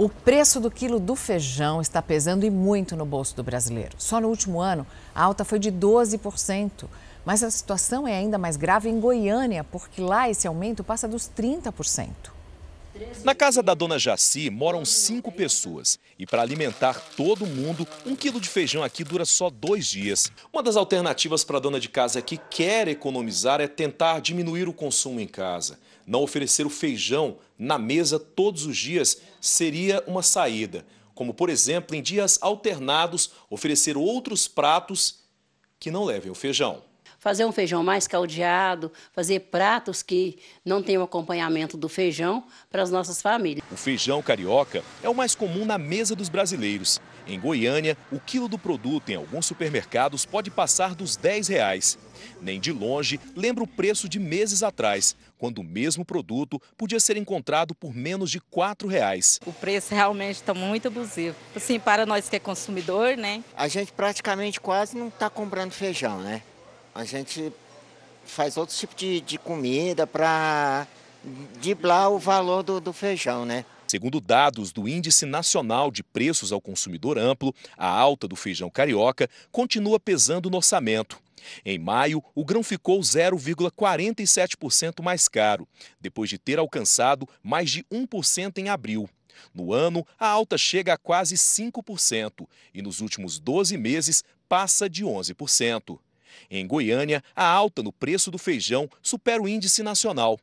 O preço do quilo do feijão está pesando e muito no bolso do brasileiro. Só no último ano, a alta foi de 12%. Mas a situação é ainda mais grave em Goiânia, porque lá esse aumento passa dos 30%. Na casa da dona Jaci moram cinco pessoas e para alimentar todo mundo, um quilo de feijão aqui dura só dois dias. Uma das alternativas para a dona de casa que quer economizar é tentar diminuir o consumo em casa. Não oferecer o feijão na mesa todos os dias seria uma saída, como por exemplo em dias alternados oferecer outros pratos que não levem o feijão fazer um feijão mais caldeado, fazer pratos que não tenham acompanhamento do feijão para as nossas famílias. O feijão carioca é o mais comum na mesa dos brasileiros. Em Goiânia, o quilo do produto em alguns supermercados pode passar dos 10 reais. Nem de longe lembra o preço de meses atrás, quando o mesmo produto podia ser encontrado por menos de R$ reais. O preço realmente está muito abusivo. Assim, para nós que é consumidor, né? A gente praticamente quase não está comprando feijão, né? A gente faz outro tipo de, de comida para diblar o valor do, do feijão, né? Segundo dados do Índice Nacional de Preços ao Consumidor Amplo, a alta do feijão carioca continua pesando no orçamento. Em maio, o grão ficou 0,47% mais caro, depois de ter alcançado mais de 1% em abril. No ano, a alta chega a quase 5% e nos últimos 12 meses passa de 11%. Em Goiânia, a alta no preço do feijão supera o índice nacional,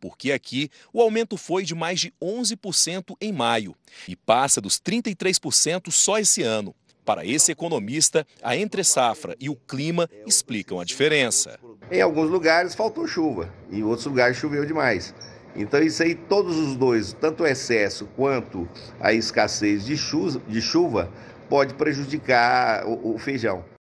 porque aqui o aumento foi de mais de 11% em maio e passa dos 33% só esse ano. Para esse economista, a entre-safra e o clima explicam a diferença. Em alguns lugares faltou chuva, em outros lugares choveu demais. Então, isso aí, todos os dois, tanto o excesso quanto a escassez de chuva, pode prejudicar o feijão.